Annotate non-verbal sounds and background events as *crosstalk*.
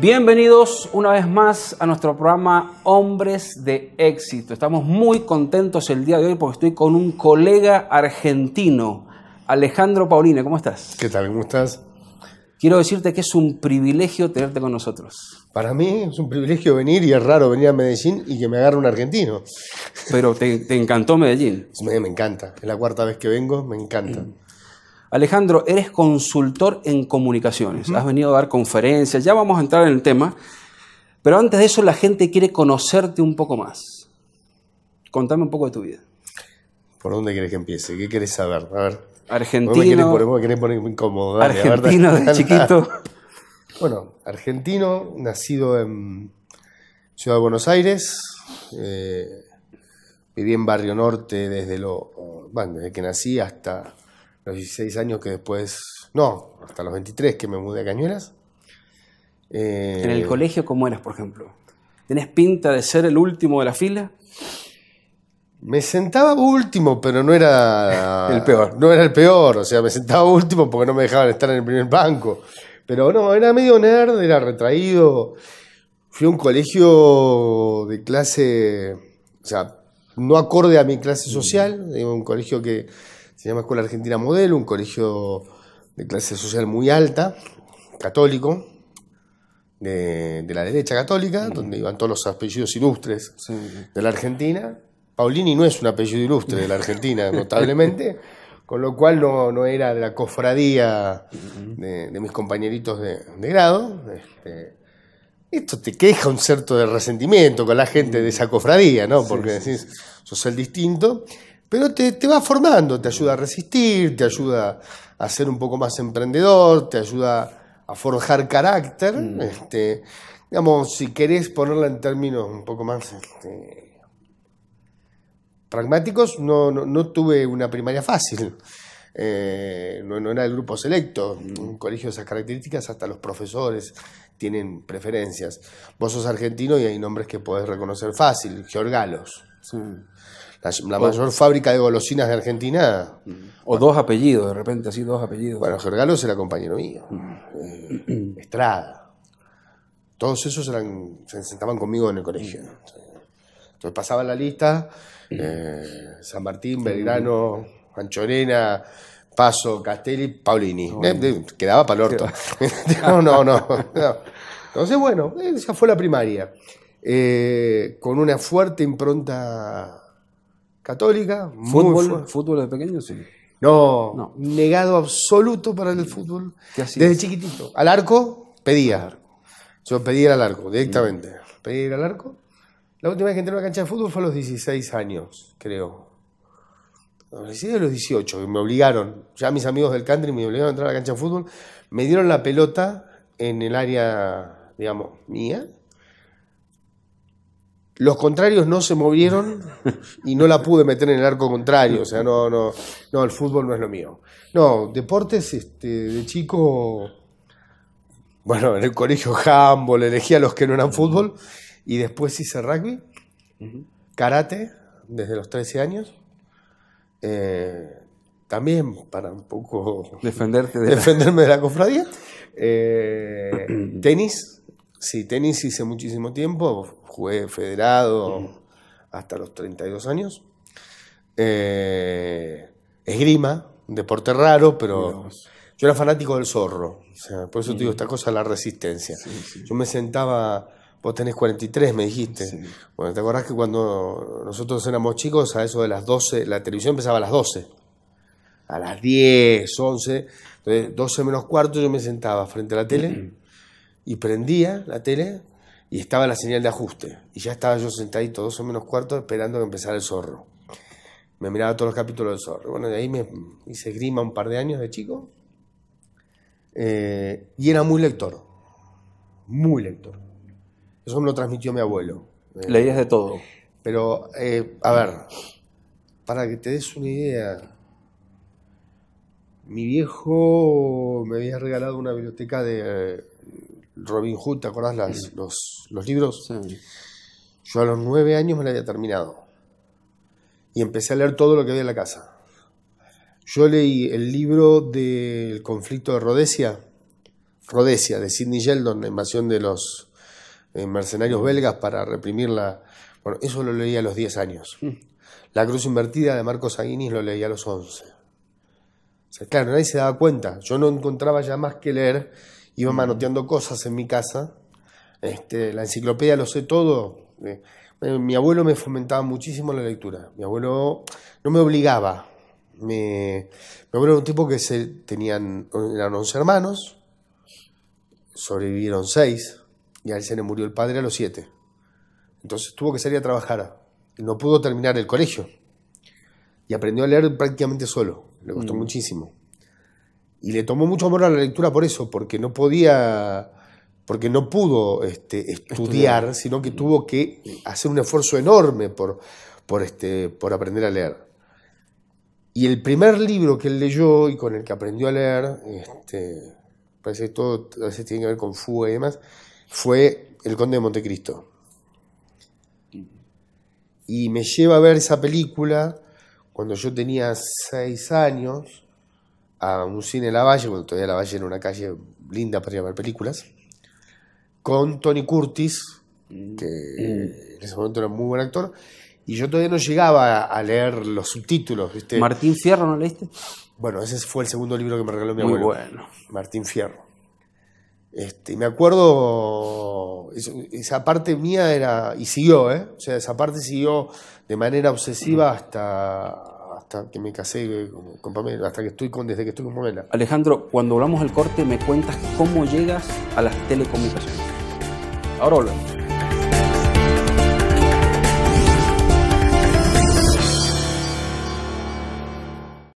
Bienvenidos una vez más a nuestro programa Hombres de Éxito. Estamos muy contentos el día de hoy porque estoy con un colega argentino, Alejandro Pauline. ¿Cómo estás? ¿Qué tal? ¿Cómo estás? Quiero decirte que es un privilegio tenerte con nosotros. Para mí es un privilegio venir y es raro venir a Medellín y que me agarre un argentino. Pero te, encantó Medellín. Me, encanta. Es la cuarta vez que vengo, me encanta. Mm. Alejandro, eres consultor en comunicaciones, has venido a dar conferencias, ya vamos a entrar en el tema, pero antes de eso la gente quiere conocerte un poco más. Contame un poco de tu vida. ¿Por dónde quieres que empiece? ¿Qué quieres saber? A ver. Argentino. ¿Vos me querés poner, incómodo? argentino chiquito. *laughs* bueno, argentino, nacido en Ciudad de Buenos Aires. Eh, viví en Barrio Norte desde, lo, desde que nací hasta los 16 años que después, no, hasta los 23 que me mudé a Cañuelas. Eh, en el colegio, ¿cómo eras, por ejemplo? ¿Tenés pinta de ser el último de la fila? Me sentaba último, pero no era *laughs* el peor. No era el peor, o sea, me sentaba último porque no me dejaban estar en el primer banco. Pero no, era medio nerd, era retraído. Fui a un colegio de clase, o sea, no acorde a mi clase mm. social, un colegio que se llama Escuela Argentina Modelo, un colegio de clase social muy alta, católico, de, la derecha católica, donde iban todos los apellidos ilustres de la Argentina. Paulini no es un apellido ilustre de la Argentina, *laughs* notablemente, con lo cual no, era de la cofradía de, mis compañeritos de, grado. Este, esto te queja un cierto de resentimiento con la gente de esa cofradía, ¿no? Porque decís, sos el distinto. Pero te, va formando, te ayuda a resistir, te ayuda a ser un poco más emprendedor, te ayuda a forjar carácter. Mm. Este, digamos, si querés ponerla en términos un poco más este, pragmáticos, no, tuve una primaria fácil. Eh, no, era el grupo selecto. Mm. Un colegio de esas características, hasta los profesores tienen preferencias. Vos sos argentino y hay nombres que podés reconocer fácil. Georgalos. Mm. La, mayor fábrica de golosinas de Argentina. O dos apellidos, de repente, así dos apellidos. Bueno, Gergalo era compañero mío. Mm. Eh, Estrada. Todos esos eran, se sentaban conmigo en el colegio. Mm. Entonces pasaba la lista, eh, San Martín, Belgrano, Anchorena, Paso, Castelli, Paulini. Eh, quedaba para el orto. *laughs* no, no, no. Entonces, bueno, esa fue la primaria. Eh, con una fuerte impronta católica. ¿Fútbol, ¿Fútbol de pequeño? Sí. No, negado absoluto para el fútbol. Desde chiquitito. Al arco, pedía. Yo pedía al arco, directamente. Pedía al arco. La última vez que entré a una cancha de fútbol fue a los 16 años, creo. A los los 18, y me obligaron. Ya mis amigos del country me obligaron a entrar a la cancha de fútbol. Me dieron la pelota en el área, digamos, mía los contrarios no se movieron y no la pude meter en el arco contrario. O sea, no, no, no, el fútbol no es lo mío. No, deportes este, de chico, bueno, en el colegio handball elegí a los que no eran fútbol y después hice rugby, karate desde los 13 años. Eh, también para un poco defenderme de la cofradía. Eh, tenis Sí, tenis hice muchísimo tiempo, jugué federado hasta los 32 años. Eh, esgrima, deporte raro, pero yo era fanático del zorro. O sea, por eso te digo esta cosa, la resistencia. Yo me sentaba, vos tenés 43, me dijiste. Bueno, ¿te acordás que cuando nosotros éramos chicos, a eso de las 12, la televisión empezaba a las 12? A las 10, 11. Entonces, 12 menos cuarto yo me sentaba frente a la tele y prendía la tele y estaba la señal de ajuste. Y ya estaba yo sentadito dos o menos cuartos esperando que empezara el zorro. Me miraba todos los capítulos del zorro. Bueno, de ahí me hice grima un par de años de chico. Eh, y era muy lector. Muy lector. Eso me lo transmitió mi abuelo. Eh, Leías de todo. Pero, eh, a ver, para que te des una idea, mi viejo me había regalado una biblioteca de Robin Hood, ¿te acordás los, libros? Yo a los nueve años me la había terminado. Y empecé a leer todo lo que había en la casa. Yo leí el libro del conflicto de Rhodesia, Rodesia, de Sidney Sheldon, la invasión de los eh, mercenarios belgas para reprimirla. Bueno, eso lo leí a los diez años. Mm. La cruz invertida de Marcos Aguinis lo leí a los once. O sea, claro, nadie se daba cuenta. Yo no encontraba ya más que leer iba manoteando cosas en mi casa. Este, la enciclopedia lo sé todo. Eh, eh, mi abuelo me fomentaba muchísimo la lectura. Mi abuelo no me obligaba. Me, mi abuelo era un tipo que se, tenían, eran 11 hermanos, sobrevivieron 6 y a él se le murió el padre a los 7. Entonces tuvo que salir a trabajar. No pudo terminar el colegio y aprendió a leer prácticamente solo. Le costó mm. muchísimo y le tomó mucho amor a la lectura por eso, porque no podía, porque no pudo este, estudiar, sino que tuvo que hacer un esfuerzo enorme por, por, este, por aprender a leer. Y el primer libro que él leyó y con el que aprendió a leer, este, parece todo a tiene que ver con fuga y demás, fue El Conde de Montecristo. Y me lleva a ver esa película cuando yo tenía seis años a un cine La Valle, cuando todavía La Valle era una calle linda para llevar películas, con Tony Curtis, que mm. en ese momento era un muy buen actor, y yo todavía no llegaba a leer los subtítulos. ¿Martín Fierro no leíste? Bueno, ese fue el segundo libro que me regaló mi muy abuelo. bueno. Martín Fierro. Este, me acuerdo, esa parte mía era, y siguió, ¿eh? O sea, esa parte siguió de manera obsesiva hasta, hasta que me casé eh, con, Pamela, hasta que estoy con, desde que estoy con Pamela. Alejandro, cuando hablamos al corte, me cuentas cómo llegas a las telecomunicaciones. Ahora hablamos.